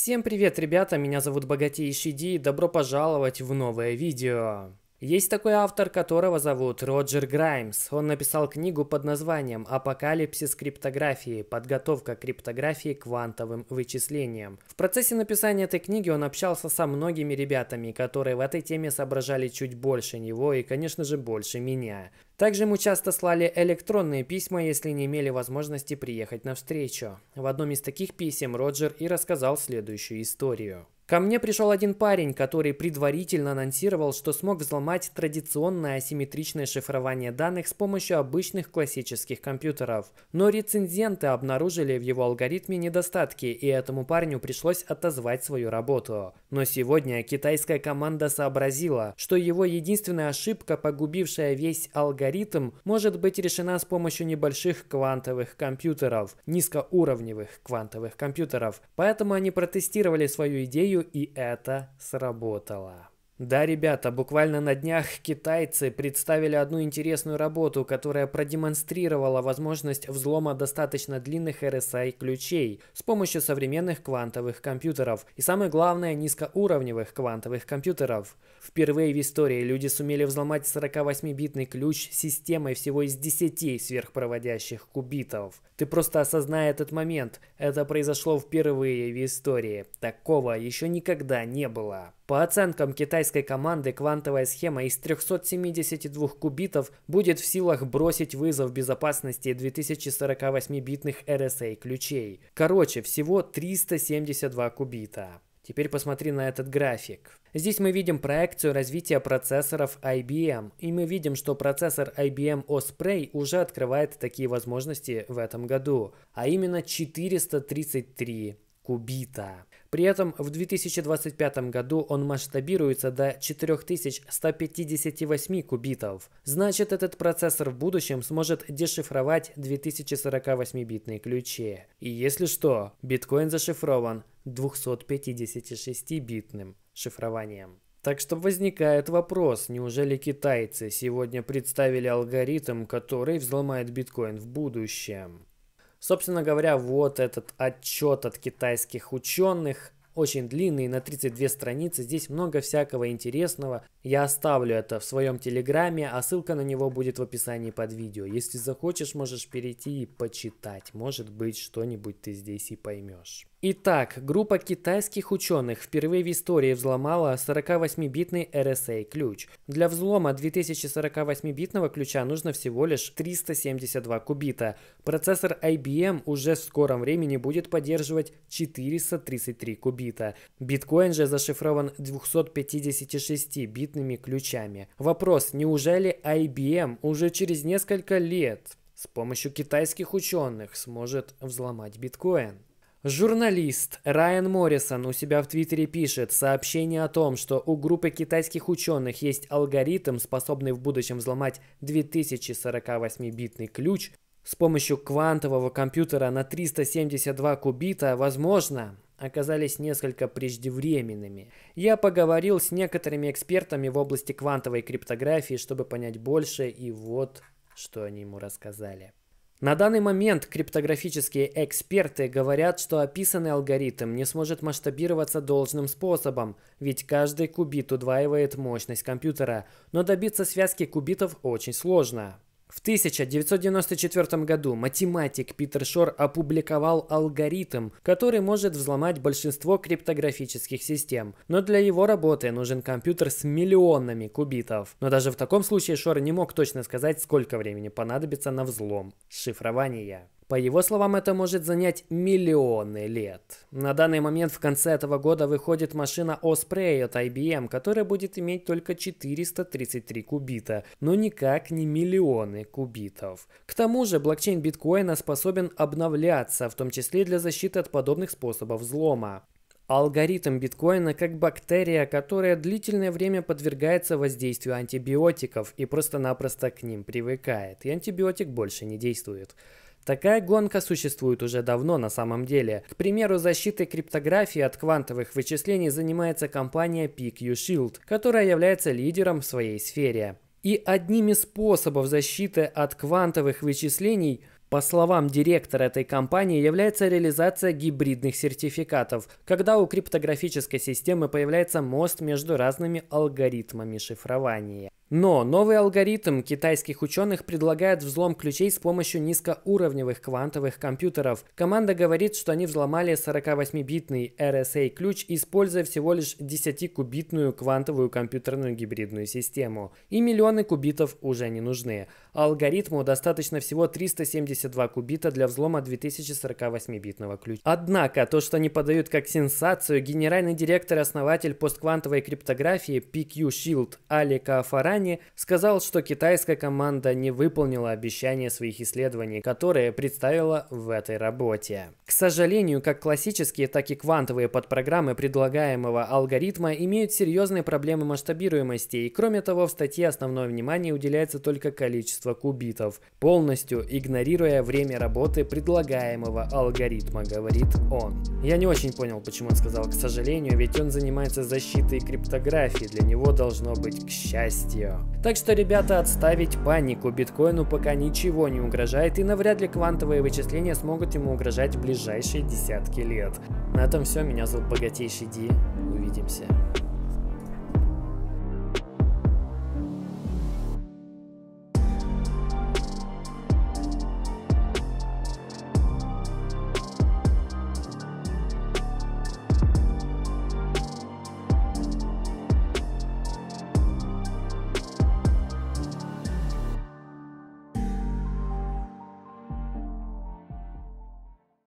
Всем привет, ребята, меня зовут Богатейший Ди, добро пожаловать в новое видео. Есть такой автор, которого зовут Роджер Граймс. Он написал книгу под названием «Апокалипсис криптографии. Подготовка криптографии к квантовым вычислениям». В процессе написания этой книги он общался со многими ребятами, которые в этой теме соображали чуть больше него и, конечно же, больше меня. Также ему часто слали электронные письма, если не имели возможности приехать на встречу. В одном из таких писем Роджер и рассказал следующую историю. Ко мне пришел один парень, который предварительно анонсировал, что смог взломать традиционное асимметричное шифрование данных с помощью обычных классических компьютеров. Но рецензенты обнаружили в его алгоритме недостатки, и этому парню пришлось отозвать свою работу. Но сегодня китайская команда сообразила, что его единственная ошибка, погубившая весь алгоритм, алгоритм может быть решена с помощью небольших квантовых компьютеров, низкоуровневых квантовых компьютеров. Поэтому они протестировали свою идею и это сработало. Да, ребята, буквально на днях китайцы представили одну интересную работу, которая продемонстрировала возможность взлома достаточно длинных RSI ключей с помощью современных квантовых компьютеров и самое главное низкоуровневых квантовых компьютеров. Впервые в истории люди сумели взломать 48-битный ключ системой всего из 10 сверхпроводящих кубитов. Ты просто осознай этот момент. Это произошло впервые в истории. Такого еще никогда не было. По оценкам китайской команды, квантовая схема из 372 кубитов будет в силах бросить вызов безопасности 2048-битных RSA ключей. Короче, всего 372 кубита. Теперь посмотри на этот график. Здесь мы видим проекцию развития процессоров IBM, и мы видим, что процессор IBM Osprey уже открывает такие возможности в этом году, а именно 433 кубита. При этом в 2025 году он масштабируется до 4158 кубитов. Значит, этот процессор в будущем сможет дешифровать 2048-битные ключи. И если что, биткоин зашифрован 256-битным шифрованием. Так что возникает вопрос, неужели китайцы сегодня представили алгоритм, который взломает биткоин в будущем? Собственно говоря, вот этот отчет от китайских ученых очень длинный, на 32 страницы. Здесь много всякого интересного. Я оставлю это в своем телеграме, а ссылка на него будет в описании под видео. Если захочешь, можешь перейти и почитать. Может быть, что-нибудь ты здесь и поймешь. Итак, группа китайских ученых впервые в истории взломала 48-битный RSA-ключ. Для взлома 2048-битного ключа нужно всего лишь 372 кубита. Процессор IBM эм уже в скором времени будет поддерживать 433 кубита бита. Биткоин же зашифрован 256-битными ключами. Вопрос, неужели IBM эм уже через несколько лет с помощью китайских ученых сможет взломать биткоин? Журналист Райан Моррисон у себя в Твиттере пишет сообщение о том, что у группы китайских ученых есть алгоритм, способный в будущем взломать 2048-битный ключ. С помощью квантового компьютера на 372 кубита возможно оказались несколько преждевременными. Я поговорил с некоторыми экспертами в области квантовой криптографии, чтобы понять больше, и вот что они ему рассказали. На данный момент криптографические эксперты говорят, что описанный алгоритм не сможет масштабироваться должным способом, ведь каждый кубит удваивает мощность компьютера, но добиться связки кубитов очень сложно. В 1994 году математик Питер Шор опубликовал алгоритм, который может взломать большинство криптографических систем. Но для его работы нужен компьютер с миллионами кубитов. Но даже в таком случае Шор не мог точно сказать, сколько времени понадобится на взлом шифрования. По его словам, это может занять миллионы лет. На данный момент в конце этого года выходит машина Osprey от IBM, которая будет иметь только 433 кубита, но никак не миллионы кубитов. К тому же блокчейн биткоина способен обновляться, в том числе для защиты от подобных способов взлома. Алгоритм биткоина как бактерия, которая длительное время подвергается воздействию антибиотиков и просто-напросто к ним привыкает, и антибиотик больше не действует. Такая гонка существует уже давно на самом деле. К примеру, защитой криптографии от квантовых вычислений занимается компания PQ Shield, которая является лидером в своей сфере. И одним из способов защиты от квантовых вычислений по словам директора этой компании, является реализация гибридных сертификатов, когда у криптографической системы появляется мост между разными алгоритмами шифрования. Но новый алгоритм китайских ученых предлагает взлом ключей с помощью низкоуровневых квантовых компьютеров. Команда говорит, что они взломали 48-битный RSA-ключ, используя всего лишь 10-кубитную квантовую компьютерную гибридную систему. И миллионы кубитов уже не нужны. Алгоритму достаточно всего 372 кубита для взлома 2048-битного ключа. Однако, то, что они подают как сенсацию, генеральный директор-основатель и постквантовой криптографии PQ Shield Али Каафарани Нани сказал, что китайская команда не выполнила обещания своих исследований, которые представила в этой работе. К сожалению, как классические, так и квантовые подпрограммы предлагаемого алгоритма имеют серьезные проблемы масштабируемости, и кроме того, в статье основное внимание уделяется только количеству кубитов, полностью игнорируя время работы предлагаемого алгоритма, говорит он. Я не очень понял, почему он сказал «к сожалению», ведь он занимается защитой криптографии, для него должно быть «к счастью» историю. Так что, ребята, отставить панику. Биткоину пока ничего не угрожает и навряд ли квантовые вычисления смогут ему угрожать в ближайшие десятки лет. На этом все. Меня зовут Богатейший Ди. Увидимся.